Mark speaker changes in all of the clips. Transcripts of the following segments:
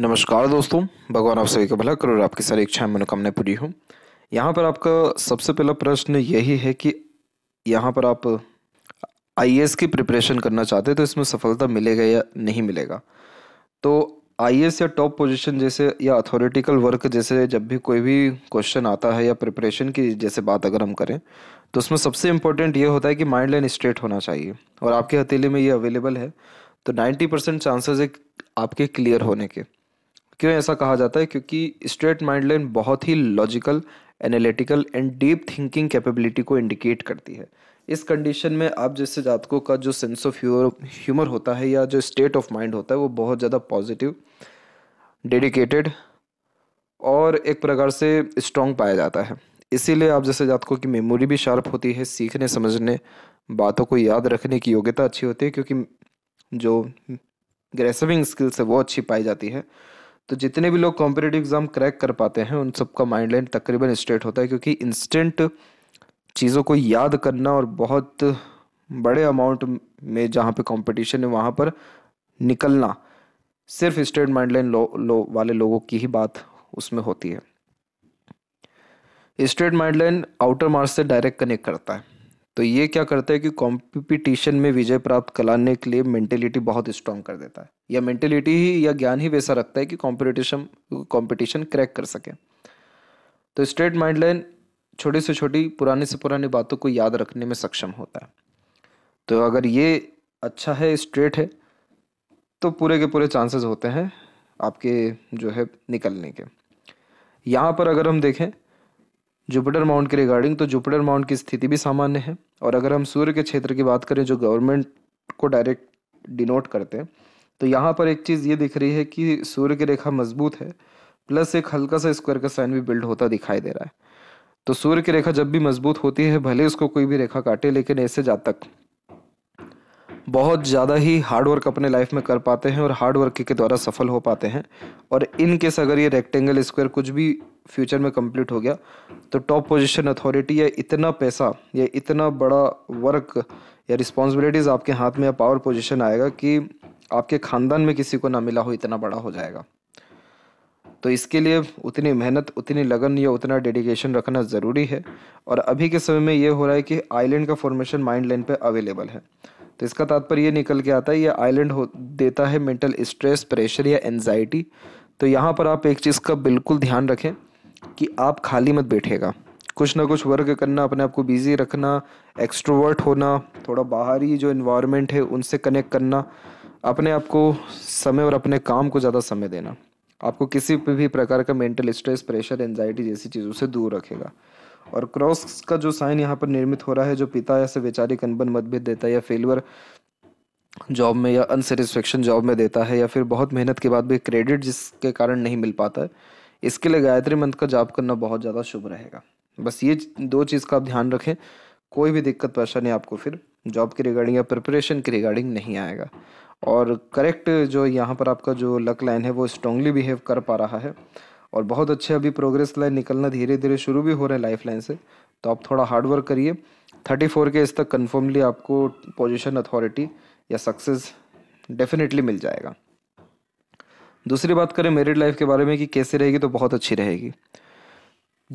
Speaker 1: नमस्कार दोस्तों भगवान आप सभी का भला करो और आपकी सारी इच्छाएं मनोकामनाएं पूरी हो यहाँ पर आपका सबसे पहला प्रश्न यही है कि यहाँ पर आप आई की प्रिपरेशन करना चाहते हैं तो इसमें सफलता मिलेगा या नहीं मिलेगा तो आई या टॉप पोजीशन जैसे या अथॉरिटिकल वर्क जैसे जब भी कोई भी क्वेश्चन आता है या प्रिपरेशन की जैसे बात अगर हम करें तो उसमें सबसे इम्पोर्टेंट ये होता है कि माइंड लाइन स्ट्रेट होना चाहिए और आपके हथेली में ये अवेलेबल है तो नाइन्टी परसेंट चांसेज है आपके क्लियर होने के क्यों ऐसा कहा जाता है क्योंकि स्ट्रेट माइंड लाइन बहुत ही logical analytical and deep thinking capability को इंडिकेट करती है इस कंडीशन में आप जैसे जातकों का जो सेंस ऑफ ह्यूमर होता है या जो स्टेट ऑफ माइंड होता है वो बहुत ज़्यादा पॉजिटिव डेडिकेटेड और एक प्रकार से स्ट्रॉन्ग पाया जाता है इसीलिए आप जैसे जातकों की मेमोरी भी शार्प होती है सीखने समझने बातों को याद रखने की योग्यता अच्छी होती है क्योंकि जो ग्रेसविंग स्किल्स है वो अच्छी पाई जाती है तो जितने भी लोग कॉम्पिटेटिव एग्ज़ाम क्रैक कर पाते हैं उन सबका माइंड लाइन तकरीबन स्ट्रेट होता है क्योंकि इंस्टेंट चीज़ों को याद करना और बहुत बड़े अमाउंट में जहाँ पे कंपटीशन है वहाँ पर निकलना सिर्फ स्ट्रेट माइंड लाइन लो, लो वाले लोगों की ही बात उसमें होती है straight mind line outer march से डायरेक्ट कनेक्ट करता है तो ये क्या करता है कि कॉम्पिटिशन में विजय प्राप्त कराने के लिए मेंटेलिटी बहुत स्ट्रांग कर देता है या मेंटेलिटी ही या ज्ञान ही वैसा रखता है कि कॉम्पिटिशन कॉम्पिटिशन क्रैक कर सके तो स्ट्रेट माइंड लाइन छोटी से छोटी पुराने से पुरानी बातों को याद रखने में सक्षम होता है तो अगर ये अच्छा है स्ट्रेट है तो पूरे के पूरे चांसेस होते हैं आपके जो है निकलने के यहाँ पर अगर हम देखें जुपिटर माउंट के रिगार्डिंग तो जुपिटर माउंट की स्थिति भी सामान्य है और अगर हम सूर्य के क्षेत्र की बात करें जो गवर्नमेंट को डायरेक्ट डिनोट करते हैं तो यहाँ पर एक चीज़ ये दिख रही है कि सूर्य की रेखा मजबूत है प्लस एक हल्का सा स्क्वायर का साइन भी बिल्ड होता दिखाई दे रहा है तो सूर्य की रेखा जब भी मजबूत होती है भले उसको कोई भी रेखा काटे लेकिन ऐसे जातक बहुत ज़्यादा ही हार्ड वर्क अपने लाइफ में कर पाते हैं और हार्ड वर्क के द्वारा सफल हो पाते हैं और इन केस अगर ये रेक्टेंगल स्क्वायर कुछ भी फ्यूचर में कंप्लीट हो गया तो टॉप पोजीशन अथॉरिटी या इतना पैसा या इतना बड़ा वर्क या रिस्पॉन्सिबिलिटीज़ आपके हाथ में या पावर पोजिशन आएगा कि आपके ख़ानदान में किसी को ना मिला हो इतना बड़ा हो जाएगा तो इसके लिए उतनी मेहनत उतनी लगन या उतना डेडिकेशन रखना ज़रूरी है और अभी के समय में ये हो रहा है कि आइलैंड का फॉर्मेशन माइंड लाइन पर अवेलेबल है तो इसका तात्पर्य ये निकल के आता है ये आइलैंड हो देता है मेंटल स्ट्रेस प्रेशर या एनजाइटी तो यहाँ पर आप एक चीज़ का बिल्कुल ध्यान रखें कि आप खाली मत बैठेगा कुछ ना कुछ वर्क करना अपने आप को बिज़ी रखना एक्सट्रोवर्ट होना थोड़ा बाहरी जो इन्वायरमेंट है उनसे कनेक्ट करना अपने आप को समय और अपने काम को ज़्यादा समय देना आपको किसी भी प्रकार का मेंटल स्ट्रेस प्रेशर एनजाइटी जैसी चीज़ों से दूर रखेगा और क्रॉस का जो साइन यहाँ पर निर्मित हो रहा है जो पिता या से वैचारिक अनबन मतभेद देता है या फेलवर जॉब में या अनसेटिस्फेक्शन जॉब में देता है या फिर बहुत मेहनत के बाद भी क्रेडिट जिसके कारण नहीं मिल पाता है इसके लिए गायत्री मंत्र का जाप करना बहुत ज़्यादा शुभ रहेगा बस ये दो चीज़ का आप ध्यान रखें कोई भी दिक्कत परेशानी आपको फिर जॉब की रिगार्डिंग या प्रिपरेशन की रिगार्डिंग नहीं आएगा और करेक्ट जो यहाँ पर आपका जो लक लाइन है वो स्ट्रॉन्गली बिहेव कर पा रहा है और बहुत अच्छे अभी प्रोग्रेस लाइन निकलना धीरे धीरे शुरू भी हो रहे हैं लाइफ लाइन से तो आप थोड़ा हार्ड वर्क करिए थर्टी फोर के इस तक कन्फर्मली आपको पोजिशन अथॉरिटी या सक्सेस डेफिनेटली मिल जाएगा दूसरी बात करें मेरिड लाइफ के बारे में कि कैसे रहेगी तो बहुत अच्छी रहेगी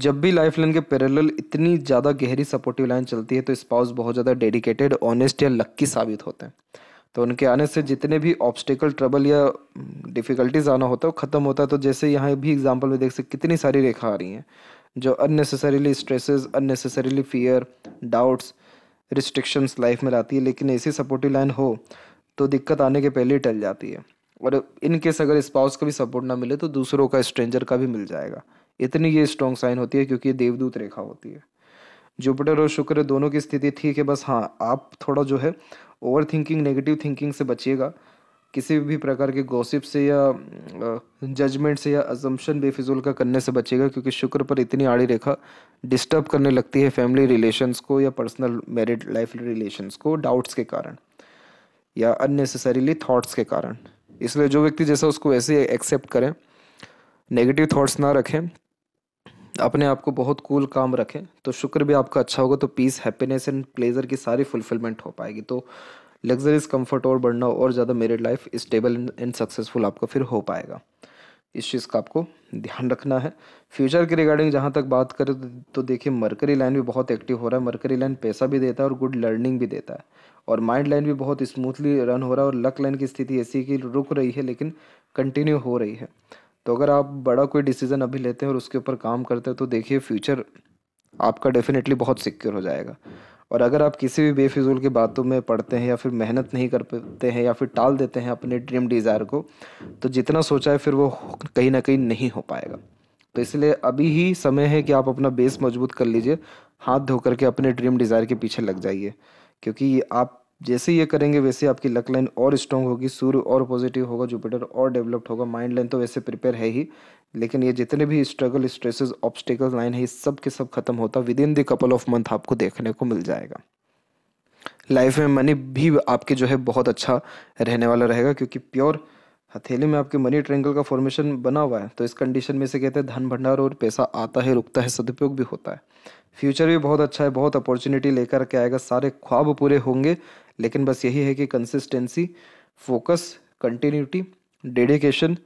Speaker 1: जब भी लाइफ लाइन के पैरेलल इतनी ज़्यादा गहरी सपोर्टिव लाइन चलती है तो स्पाउस बहुत ज़्यादा डेडिकेटेड ऑनेस्ट या लक्की साबित होते हैं तो उनके आने से जितने भी ऑब्स्टिकल ट्रबल या डिफ़िकल्टीज हम्म, आना होता है वो ख़त्म होता है तो जैसे यहाँ भी एग्जाम्पल में देख सकते कितनी सारी रेखा आ रही हैं जो unnecessarily stresses unnecessarily fear doubts restrictions life में रहती है लेकिन ऐसी सपोर्टिव लाइन हो तो दिक्कत आने के पहले ही टल जाती है और इन केस अगर स्पाउस का भी सपोर्ट ना मिले तो दूसरों का स्ट्रेंजर का भी मिल जाएगा इतनी ये स्ट्रॉन्ग साइन होती है क्योंकि ये देवदूत रेखा होती है जुपिटर और शुक्र दोनों की स्थिति ठीक है बस हाँ आप थोड़ा जो है ओवर थिंकिंग नेगेटिव थिंकिंग से बचिएगा किसी भी प्रकार के गॉसिप से या जजमेंट से या अजम्पन बेफिजूल का करने से बचेगा क्योंकि शुक्र पर इतनी आड़ी रेखा डिस्टर्ब करने लगती है फैमिली रिलेशंस को या पर्सनल मैरिड लाइफ रिलेशंस को डाउट्स के कारण या अननेसेसरीली थॉट्स के कारण इसलिए जो व्यक्ति जैसा उसको वैसे एक्सेप्ट करें नेगेटिव थॉट्स ना रखें अपने आप को बहुत कूल काम रखें तो शुक्र भी आपका अच्छा होगा तो पीस हैप्पीनेस एंड प्लेजर की सारी फुलफिलमेंट हो पाएगी तो लग्जरीज कंफर्ट और बढ़ना और ज़्यादा married life stable and successful आपका फिर हो पाएगा इस चीज़ का आपको ध्यान रखना है फ्यूचर के रिगार्डिंग जहाँ तक बात करें तो देखिए मरकरी लाइन भी बहुत एक्टिव हो रहा है मरकरी लाइन पैसा भी देता है और गुड लर्निंग भी देता है और माइंड लाइन भी बहुत स्मूथली रन हो रहा है और लक लाइन की स्थिति ऐसी कि रुक रही है लेकिन कंटिन्यू हो रही है तो अगर आप बड़ा कोई डिसीज़न अभी लेते हैं और उसके ऊपर काम करते हैं तो देखिए फ्यूचर आपका डेफिनेटली बहुत सिक्योर हो जाएगा और अगर आप किसी भी बेफिजूल की बातों में पढ़ते हैं या फिर मेहनत नहीं कर पाते हैं या फिर टाल देते हैं अपने ड्रीम डिज़ायर को तो जितना सोचा है फिर वो कहीं ना कहीं नहीं हो पाएगा तो इसलिए अभी ही समय है कि आप अपना बेस मजबूत कर लीजिए हाथ धोकर के अपने ड्रीम डिज़ायर के पीछे लग जाइए क्योंकि आप जैसे ये करेंगे वैसे आपकी लक लाइन और स्ट्रॉन्ग होगी सूर्य और पॉजिटिव होगा जुपिटर और डेवलप्ड होगा माइंड लाइन तो वैसे प्रिपेयर है ही लेकिन ये जितने भी स्ट्रगल स्ट्रेसेस ऑब्स्टिकल लाइन है ये सब के सब खत्म होता within the couple of month आपको देखने को मिल जाएगा लाइफ में मनी भी आपके जो है बहुत अच्छा रहने वाला रहेगा क्योंकि प्योर हथेली में आपके मनी ट्रेंगल का फॉर्मेशन बना हुआ है तो इस कंडीशन में से कहते हैं धन भंडार और पैसा आता है रुकता है सदुपयोग भी होता है फ्यूचर भी बहुत अच्छा है बहुत अपॉर्चुनिटी लेकर के आएगा सारे ख्वाब पूरे होंगे लेकिन बस यही है कि कंसिस्टेंसी फोकस कंटिन्यूटी डेडिकेशन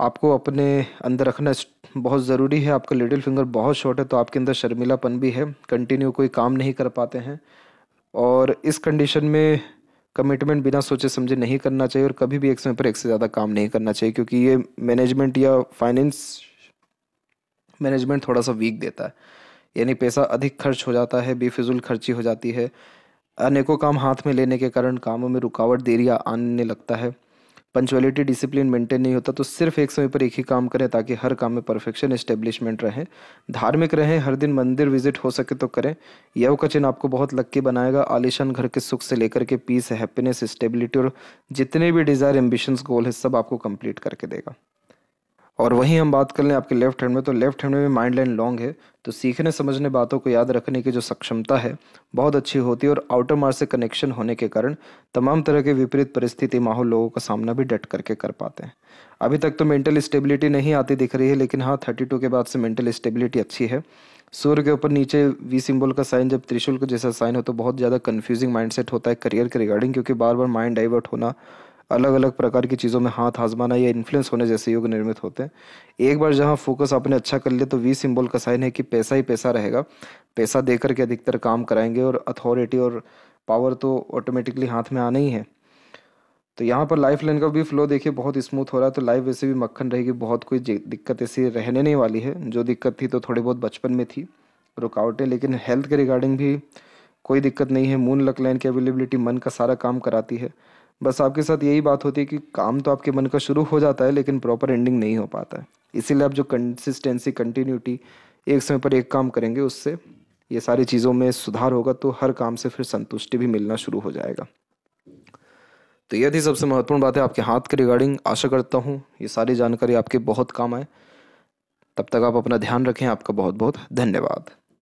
Speaker 1: आपको अपने अंदर रखना बहुत ज़रूरी है आपका लिटिल फिंगर बहुत शॉर्ट है तो आपके अंदर शर्मिलापन भी है कंटिन्यू कोई काम नहीं कर पाते हैं और इस कंडीशन में कमिटमेंट बिना सोचे समझे नहीं करना चाहिए और कभी भी एक समय पर एक से ज़्यादा काम नहीं करना चाहिए क्योंकि ये मैनेजमेंट या फाइनेंस मैनेजमेंट थोड़ा सा वीक देता है यानी पैसा अधिक खर्च हो जाता है बेफिजुल खर्ची हो जाती है अनेकों काम हाथ में लेने के कारण कामों में रुकावट देरी आने लगता है पंचुअलिटी डिसिप्लिन मेंटेन नहीं होता तो सिर्फ एक समय पर एक ही काम करें ताकि हर काम में परफेक्शन एस्टेब्लिशमेंट रहे धार्मिक रहें हर दिन मंदिर विजिट हो सके तो करें यह चिन्ह आपको बहुत लक्की बनाएगा आलिशान घर के सुख से लेकर के पीस हैप्पीनेस स्टेबिलिटी और जितने भी डिज़ायर एम्बिशंस गोल है सब आपको कंप्लीट करके देगा और वहीं हम बात कर लें आपके लेफ्ट हैंड में तो लेफ्ट हैंड में भी माइंड लाइन लॉन्ग है तो सीखने समझने बातों को याद रखने की जो सक्षमता है बहुत अच्छी होती है और आउटर मार से कनेक्शन होने के कारण तमाम तरह के विपरीत परिस्थिति माहौल लोगों का सामना भी डट करके कर पाते हैं अभी तक तो मेंटल स्टेबिलिटी नहीं आती दिख रही है लेकिन हाँ थर्टी टू के बाद से मेंटल स्टेबिलिटी अच्छी है सूर्य के ऊपर नीचे वी सिंबल का साइन जब त्रिशूल का जैसा साइन हो तो बहुत ज़्यादा कन्फ्यूजिंग माइंडसेट होता है करियर के रिगार्डिंग क्योंकि बार बार माइंड डाइवर्ट होना अलग अलग प्रकार की चीज़ों में हाथ आजमाना या इन्फ्लुएंस होने जैसे योग निर्मित होते हैं एक बार जहाँ फोकस आपने अच्छा कर लिया तो वी सिंबल का साइन है कि पैसा ही पैसा रहेगा पैसा दे करके अधिकतर काम कराएंगे और अथॉरिटी और पावर तो ऑटोमेटिकली हाथ में आना ही है तो यहाँ पर लाइफ लाइन का भी फ्लो देखिए बहुत स्मूथ हो रहा है तो लाइफ वैसे भी मक्खन रहेगी बहुत कोई दिक्कत ऐसी रहने नहीं वाली है जो दिक्कत थी तो थोड़ी बहुत बचपन में थी रुकावटें लेकिन हेल्थ के रिगार्डिंग भी कोई दिक्कत नहीं है मून लक लाइन की अवेलेबिलिटी मन का सारा काम कराती है बस आपके साथ यही बात होती है कि काम तो आपके मन का शुरू हो जाता है लेकिन प्रॉपर एंडिंग नहीं हो पाता है इसीलिए आप जो कंसिस्टेंसी कंटिन्यूटी एक समय पर एक काम करेंगे उससे ये सारी चीज़ों में सुधार होगा तो हर काम से फिर संतुष्टि भी मिलना शुरू हो जाएगा तो यह थी सबसे महत्वपूर्ण बात है आपके हाथ के रिगार्डिंग आशा करता हूँ ये सारी जानकारी आपके बहुत काम आए तब तक आप अपना ध्यान रखें आपका बहुत बहुत धन्यवाद